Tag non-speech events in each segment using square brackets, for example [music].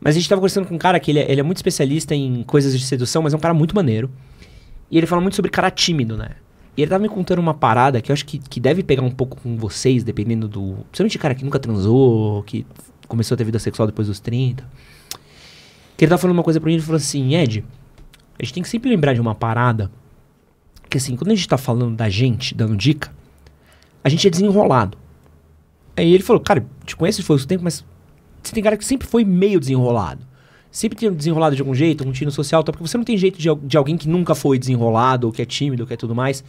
Mas a gente tava conversando com um cara que ele é, ele é muito especialista em coisas de sedução, mas é um cara muito maneiro. E ele fala muito sobre cara tímido, né? E ele tava me contando uma parada que eu acho que, que deve pegar um pouco com vocês, dependendo do. Principalmente cara que nunca transou, que começou a ter vida sexual depois dos 30. Que ele tava falando uma coisa pra mim, ele falou assim: Ed, a gente tem que sempre lembrar de uma parada. Que assim, quando a gente tá falando da gente, dando dica, a gente é desenrolado. Aí ele falou: Cara, te conheço foi o tempo, mas você tem cara que sempre foi meio desenrolado. Sempre tem desenrolado de algum jeito, um tino social, tá? porque você não tem jeito de, de alguém que nunca foi desenrolado, ou que é tímido, ou que é tudo mais.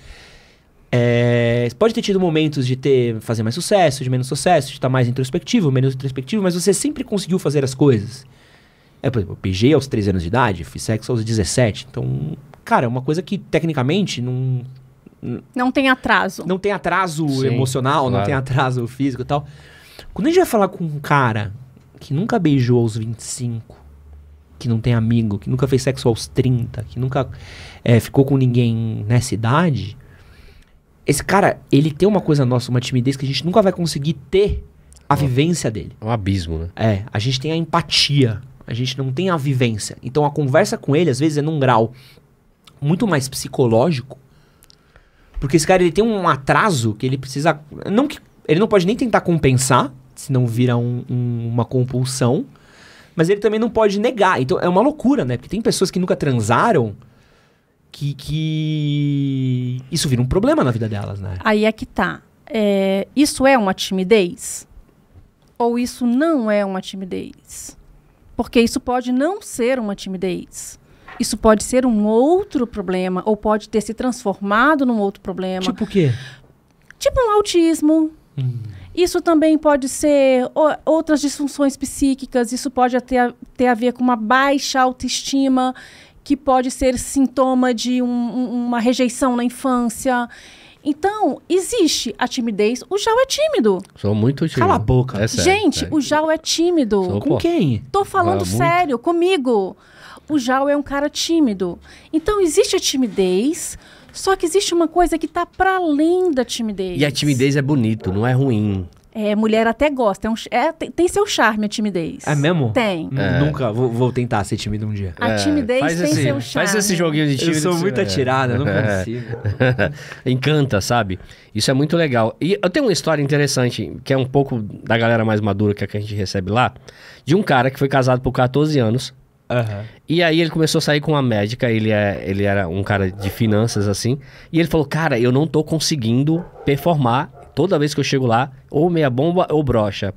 É, pode ter tido momentos de ter fazer mais sucesso, de menos sucesso, de estar tá mais introspectivo, menos introspectivo, mas você sempre conseguiu fazer as coisas. É, por exemplo, eu PG aos 13 anos de idade, fiz sexo aos 17. Então, cara, é uma coisa que tecnicamente não. Não tem atraso. Não tem atraso Sim, emocional, claro. não tem atraso físico e tal. Quando a gente vai falar com um cara que nunca beijou aos 25, que não tem amigo, que nunca fez sexo aos 30, que nunca é, ficou com ninguém nessa idade, esse cara, ele tem uma coisa nossa, uma timidez que a gente nunca vai conseguir ter a vivência dele. É um abismo, né? É, a gente tem a empatia, a gente não tem a vivência. Então a conversa com ele, às vezes, é num grau muito mais psicológico, porque esse cara ele tem um atraso que ele precisa. Não que, ele não pode nem tentar compensar, não vira um, um, uma compulsão. Mas ele também não pode negar. Então é uma loucura, né? Porque tem pessoas que nunca transaram que, que... isso vira um problema na vida delas, né? Aí é que tá. É, isso é uma timidez? Ou isso não é uma timidez? Porque isso pode não ser uma timidez. Isso pode ser um outro problema, ou pode ter se transformado num outro problema. Tipo o quê? Tipo um autismo. Hum isso também pode ser outras disfunções psíquicas, isso pode ter, ter a ver com uma baixa autoestima, que pode ser sintoma de um, uma rejeição na infância. Então, existe a timidez. O Jal é tímido. Sou muito tímido. Cala a boca. É sério, Gente, é. o Jal é tímido. Sou, com quem? Tô falando ah, sério, comigo o Jal é um cara tímido. Então existe a timidez, só que existe uma coisa que tá para além da timidez. E a timidez é bonito, não é ruim. É, mulher até gosta. É um, é, tem, seu charme a timidez. É mesmo? Tem. É. Nunca. Vou, vou, tentar ser tímido um dia. A é, timidez tem esse, seu charme. Faz esse joguinho de tímido. Eu sou muito é. atirada, não [laughs] é. consigo. [laughs] Encanta, sabe? Isso é muito legal. E eu tenho uma história interessante, que é um pouco da galera mais madura que a gente recebe lá, de um cara que foi casado por 14 anos, Uhum. E aí ele começou a sair com uma médica, ele, é, ele era um cara de finanças assim, e ele falou: Cara, eu não tô conseguindo performar toda vez que eu chego lá, ou meia bomba ou brocha.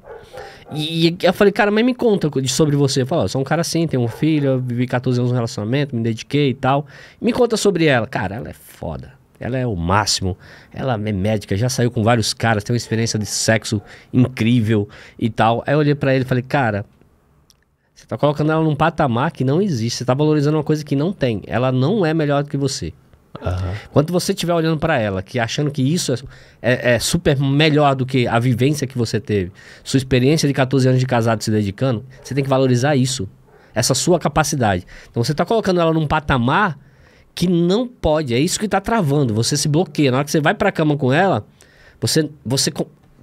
E, eu falei, cara, mas me conta sobre você. Eu falei, oh, sou um cara assim, tenho um filho, eu vivi 14 anos no relacionamento, me dediquei e tal. Me conta sobre ela. Cara, ela é foda. Ela é o máximo. Ela é médica, já saiu com vários caras, tem uma experiência de sexo incrível e tal. Aí eu olhei para ele e falei, cara, você está colocando ela num patamar que não existe. Você está valorizando uma coisa que não tem. Ela não é melhor do que você. Uhum. Quando você estiver olhando para ela, que achando que isso é, é, é, super melhor do que a vivência que você teve, sua experiência de 14 anos de casado se dedicando, você tem que valorizar isso, essa sua capacidade. Então você está colocando ela num patamar que não pode, é isso que está travando. Você se bloqueia. Na hora que você vai para a cama com ela, você, você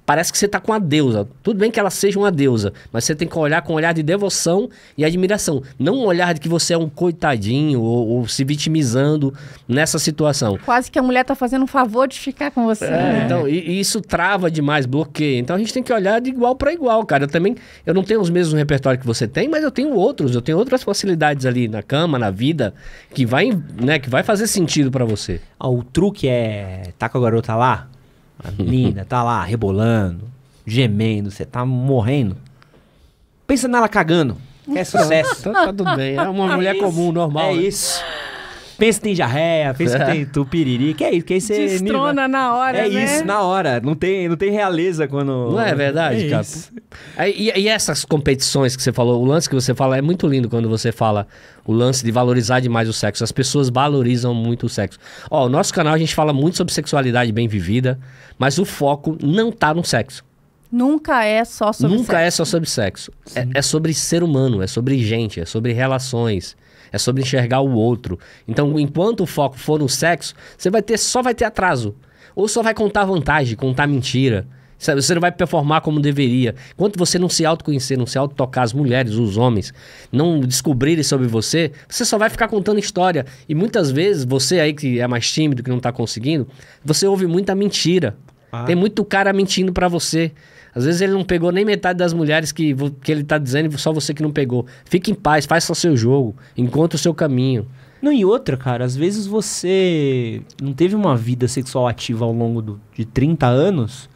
Parece que você está com a deusa. Tudo bem que ela seja uma deusa, mas você tem que olhar com um olhar de devoção e admiração. Não um olhar de que você é um coitadinho ou, ou se vitimizando nessa situação. Quase que a mulher está fazendo um favor de ficar com você. É, né? Então, e, e, isso trava demais, bloqueia. Então a gente tem que olhar de igual para igual, cara. Eu também eu não tenho os mesmos repertórios que você tem, mas eu tenho outros. Eu tenho outras facilidades ali na cama, na vida, que vai, né, que vai fazer sentido para você. Ah, o truque é tá com a garota lá, a menina tá lá rebolando, gemendo, você tá morrendo. Pensa nela cagando. é sucesso. Então tá, tudo bem. É uma [laughs] é mulher comum, normal. É né? isso. Pensa que tem pensa que tem é. tupiriri. Que é isso, que é isso. Destrona na hora, É né? isso, na hora. Não tem, não tem realeza quando... Não é verdade, é cara? É, e, e essas competições que você falou, o lance que você fala é muito lindo quando você fala o lance de valorizar demais o sexo. As pessoas valorizam muito o sexo. Ó, o nosso canal a gente fala muito sobre sexualidade bem vivida, mas o foco não tá no sexo. Nunca é só sobre Nunca é sexo. é só sobre sexo. É, é, sobre ser humano, é sobre gente, é sobre relações é sobre enxergar o outro. Então, enquanto o foco for no sexo, você vai ter só vai ter atraso. Ou só vai contar vantagem, contar mentira. Você não vai performar como deveria. Enquanto você não se autoconhecer, não se autotocar, as mulheres, os homens, não descobrirem sobre você, você só vai ficar contando história. E muitas vezes, você aí que é mais tímido, que não está conseguindo, você ouve muita mentira. Ah. Tem muito cara mentindo para você. Às vezes ele não pegou nem metade das mulheres que, que ele tá dizendo, só você que não pegou. Fique em paz, faça o seu jogo, encontre o seu caminho. Não, e outra, cara, às vezes você não teve uma vida sexual ativa ao longo do, de 30 anos.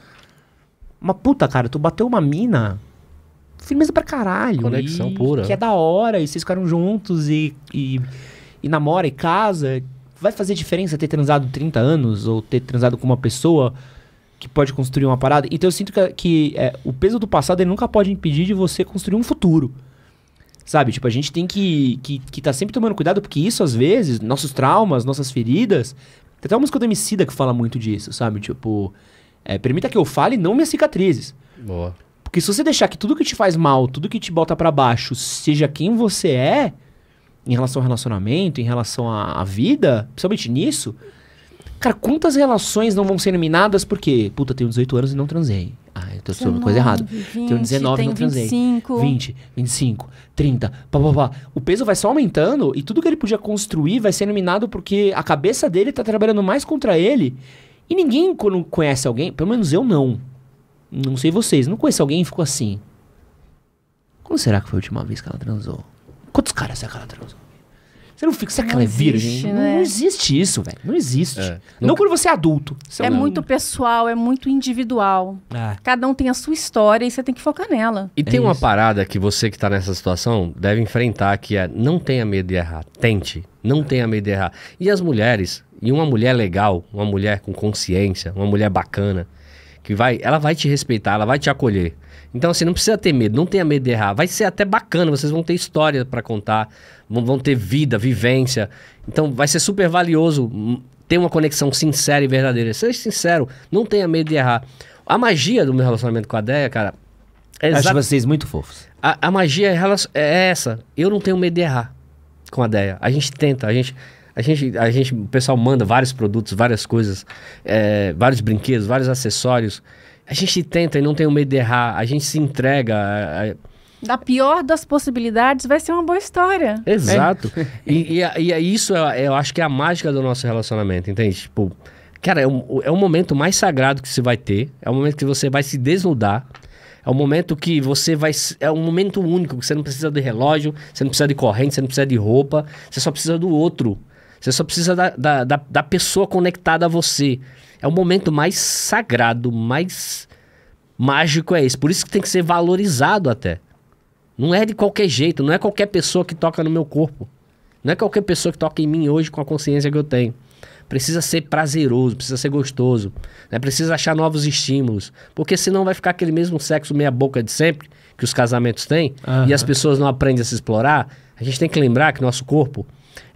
Uma puta, cara, tu bateu uma mina. Firmeza pra caralho. Conexão e, pura. Que é da hora, e vocês ficaram juntos e, e, e namora e casa. Vai fazer diferença ter transado 30 anos ou ter transado com uma pessoa que pode construir uma parada. Então eu sinto que, que é, o peso do passado ele nunca pode impedir de você construir um futuro. Sabe? Tipo, a gente tem que, que, que tá sempre tomando cuidado, porque isso, às vezes, nossos traumas, nossas feridas. Tem até uma música do Emicida que fala muito disso, sabe? Tipo, é, permita que eu fale não minhas cicatrizes. Boa. Porque se você deixar que tudo que te faz mal, tudo que te bota para baixo, seja quem você é, em relação ao relacionamento, em relação à, à vida, principalmente nisso, Cara, quantas relações não vão ser eliminadas porque, puta, tenho 18 anos e não transei. Ah, eu tô sobre coisa errada. 20, tenho 19 e não transei. 25. 20, 25, 30, pá, pá, pá. O peso vai só aumentando e tudo que ele podia construir vai ser eliminado porque a cabeça dele tá trabalhando mais contra ele. E ninguém, quando conhece alguém, pelo menos eu não. Não sei vocês, não conheço alguém e ficou assim. Quando será que foi a última vez que ela transou? Quantos caras será que ela transou? Você não fica, será que ela é virgem? Né? Não, não, existe isso, velho. Não existe. É. Não quando você é adulto. Você é não... muito pessoal, é muito individual. É. Cada um tem a sua história e você tem que focar nela. E tem é uma parada que você que tá nessa situação deve enfrentar, que é não tenha medo de errar. Tente. Não tenha medo de errar. E as mulheres, e uma mulher legal, uma mulher com consciência, uma mulher bacana, que vai, ela vai te respeitar, ela vai te acolher. Então, assim, não precisa ter medo, não tenha medo de errar. Vai ser até bacana, vocês vão ter história para contar, vão, vão ter vida, vivência. Então, vai ser super valioso ter uma conexão sincera e verdadeira. Seja sincero, não tenha medo de errar. A magia do meu relacionamento com a Deia, cara. É Acho vocês muito fofos. A, a magia é, é essa. Eu não tenho medo de errar com a Deia. A gente tenta, a gente. A gente, a gente, o pessoal manda vários produtos, várias coisas, é, vários brinquedos, vários acessórios. A gente tenta e não tem o medo de errar, a gente se entrega. A, a... Da pior das possibilidades vai ser uma boa história. Exato. É. E, e, e, isso é, eu acho que é a mágica do nosso relacionamento, entende? Tipo, cara, é o, é um momento mais sagrado que você vai ter, é o momento que você vai se desnudar. É um momento que você vai. É um momento único, que você não precisa de relógio, você não precisa de corrente, você não precisa de roupa, você só precisa do outro. Você só precisa da, da, da, da pessoa conectada a você. É o momento mais sagrado, mais mágico é esse. Por isso que tem que ser valorizado até. Não é de qualquer jeito, não é qualquer pessoa que toca no meu corpo. Não é qualquer pessoa que toca em mim hoje com a consciência que eu tenho. Precisa ser prazeroso, precisa ser gostoso, né? precisa achar novos estímulos. Porque senão vai ficar aquele mesmo sexo meia boca de sempre que os casamentos têm uhum. e as pessoas não aprendem a se explorar a gente tem que lembrar que nosso corpo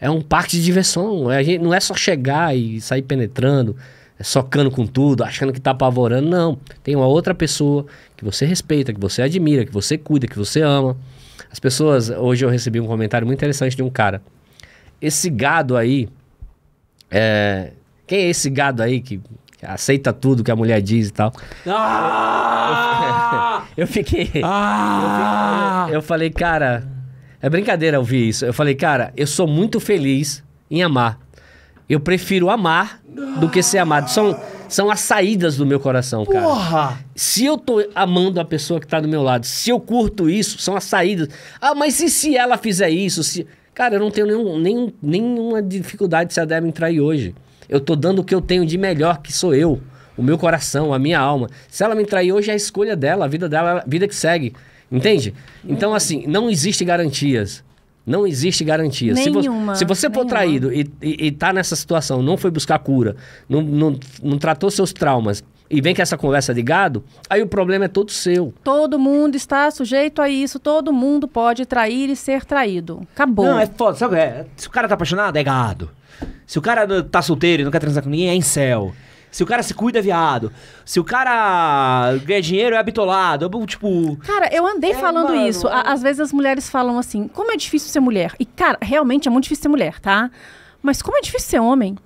é um parque de diversão. É? A gente não é só chegar e sair penetrando, é socando com tudo, achando que está apavorando. Não. Tem uma outra pessoa que você respeita, que você admira, que você cuida, que você ama. As pessoas. Hoje eu recebi um comentário muito interessante de um cara. Esse gado aí. É, quem é esse gado aí que aceita tudo que a mulher diz e tal. Ah! Eu, eu, fiquei, ah! eu, fiquei. Eu, ah! falei, cara, é brincadeira ouvir isso. Eu falei, cara, eu sou muito feliz em amar. Eu prefiro amar do que ser amado. São, são as saídas do meu coração, cara. Porra! Se eu tô amando a pessoa que tá do meu lado, se eu curto isso, são as saídas. Ah, mas e se ela fizer isso? Se... Cara, eu não tenho nenhum, nenhum, nenhuma dificuldade se ela Débora entrar hoje. Eu tô dando o que eu tenho de melhor, que sou eu. O meu coração, a minha alma. Se ela me trair hoje, é a escolha dela, a vida dela, a vida que segue. Entende? Então, assim, não existe garantias. Não existe garantias. Nenhuma, se, você, se você for traído e, está nessa situação, não foi buscar cura, não, não, não tratou seus traumas e vem com essa conversa de gado, aí o problema é todo seu. Todo mundo está sujeito a isso, todo mundo pode trair e ser traído. Acabou. Não, é foda, sabe? É, se o cara tá apaixonado, é gado. Se o cara tá solteiro e não quer transar com ninguém, é incel. Se o cara se cuida, é viado. Se o cara ganha dinheiro, é habitolado. É tipo. Cara, eu andei é, falando mano, isso. Às vezes as mulheres falam assim: como é difícil ser mulher. E, cara, realmente é muito difícil ser mulher, tá? Mas como é difícil ser homem.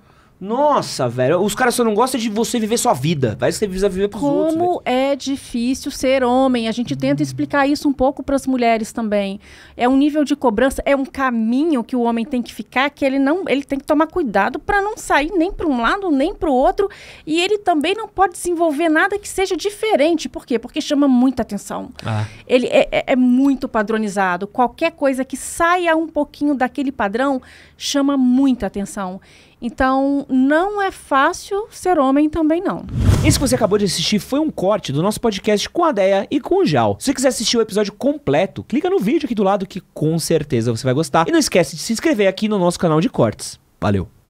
Nossa, velho. Os caras só não gostam de você viver sua vida. vai que você precisa viver pros Como outros. Como é difícil ser homem. A gente tenta explicar isso um pouco para as mulheres também. É um nível de cobrança, é um caminho que o homem tem que ficar, que ele não, ele tem que tomar cuidado para não sair nem para um lado, nem para o outro, e ele também não pode desenvolver nada que seja diferente. Por quê? Porque chama muita atenção. Ah. Ele é, é, é muito padronizado. Qualquer coisa que saia um pouquinho daquele padrão chama muita atenção. Então, não é fácil ser homem também não. Esse que você acabou de assistir foi um corte do nosso podcast com a Deia e com o Jal. Se você quiser assistir o episódio completo, clica no vídeo aqui do lado que com certeza você vai gostar. E não esquece de se inscrever aqui no nosso canal de cortes. Valeu!